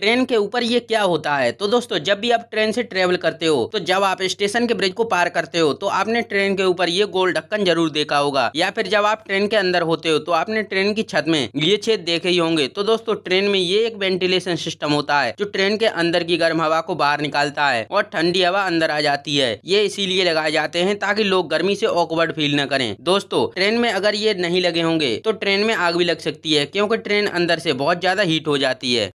train के ऊपर ये क्या होता है तो दोस्तों जब भी आप ट्रेन से ट्रेवल करते हो तो जब आप स्टेशन के ब्रिज को पार करते हो तो आपने ट्रेन के ऊपर ये गोल ढक्कन जरूर देखा होगा या फिर जब आप ट्रेन के अंदर होते हो तो आपने ट्रेन की छत में ये छेद देखे ही होंगे तो दोस्तों ट्रेन में ये एक वेंटिलेशन सिस्टम होता है जो ट्रेन के अंदर की गर्म हवा को बाहर निकालता है और ठंडी हवा अंदर आ जाती है ये इसीलिए लगाए जाते हैं ताकि लोग गर्मी से ऑकवर्ड फील न करें दोस्तों ट्रेन में अगर ये नहीं लगे होंगे तो ट्रेन में आग भी लग सकती है क्योंकि ट्रेन अंदर से बहुत ज्यादा हीट हो जाती है